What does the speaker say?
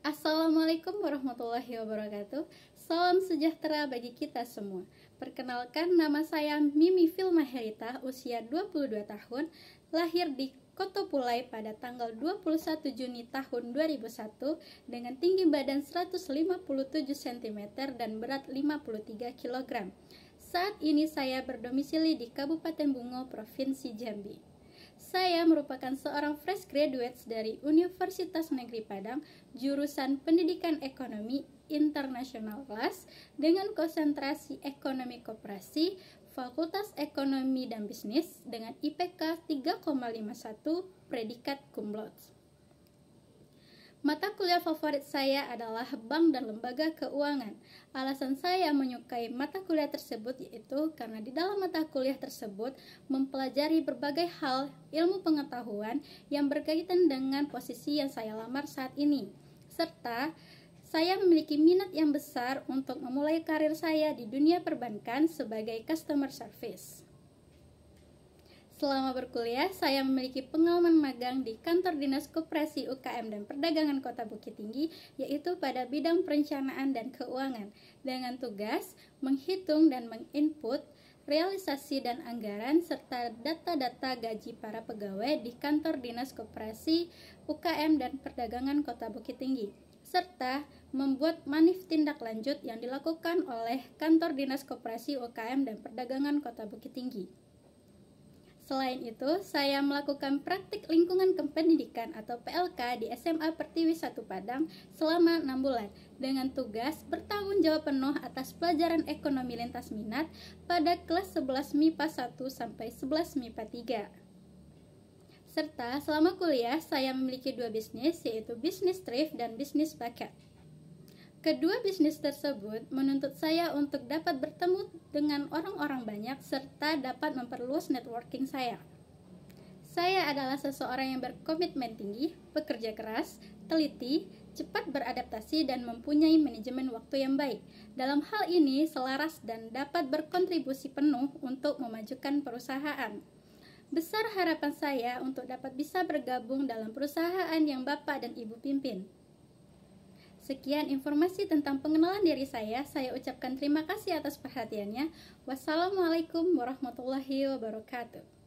Assalamualaikum warahmatullahi wabarakatuh Salam sejahtera bagi kita semua Perkenalkan nama saya Mimi Filma Herita Usia 22 tahun Lahir di Koto Pulai pada tanggal 21 Juni tahun 2001 Dengan tinggi badan 157 cm dan berat 53 kg Saat ini saya berdomisili di Kabupaten Bungo, Provinsi Jambi saya merupakan seorang fresh graduates dari Universitas Negeri Padang, jurusan Pendidikan Ekonomi Internasional Kelas dengan konsentrasi Ekonomi Koperasi, Fakultas Ekonomi dan Bisnis dengan IPK 3,51 predikat cum laude. Mata kuliah favorit saya adalah bank dan lembaga keuangan. Alasan saya menyukai mata kuliah tersebut yaitu karena di dalam mata kuliah tersebut mempelajari berbagai hal ilmu pengetahuan yang berkaitan dengan posisi yang saya lamar saat ini, serta saya memiliki minat yang besar untuk memulai karir saya di dunia perbankan sebagai customer service. Selama berkuliah, saya memiliki pengalaman magang di kantor Dinas Koperasi UKM dan Perdagangan Kota Bukit Tinggi, yaitu pada bidang perencanaan dan keuangan, dengan tugas menghitung dan menginput realisasi dan anggaran serta data-data gaji para pegawai di kantor Dinas Koperasi UKM dan Perdagangan Kota Bukit Tinggi serta membuat manif tindak lanjut yang dilakukan oleh kantor Dinas Koperasi UKM dan Perdagangan Kota Bukit Tinggi. Selain itu, saya melakukan praktik lingkungan kependidikan atau PLK di SMA Pertiwi 1 Padang selama 6 bulan dengan tugas bertanggung jawab penuh atas pelajaran ekonomi lintas minat pada kelas 11 MIPA 1 sampai 11 MIPA 3. Serta selama kuliah saya memiliki dua bisnis yaitu bisnis thrift dan bisnis paket. Kedua bisnis tersebut menuntut saya untuk dapat bertemu dengan orang-orang banyak serta dapat memperluas networking saya. Saya adalah seseorang yang berkomitmen tinggi, bekerja keras, teliti, cepat beradaptasi dan mempunyai manajemen waktu yang baik. Dalam hal ini selaras dan dapat berkontribusi penuh untuk memajukan perusahaan. Besar harapan saya untuk dapat bisa bergabung dalam perusahaan yang Bapak dan Ibu pimpin. Sekian informasi tentang pengenalan diri saya. Saya ucapkan terima kasih atas perhatiannya. Wassalamualaikum warahmatullahi wabarakatuh.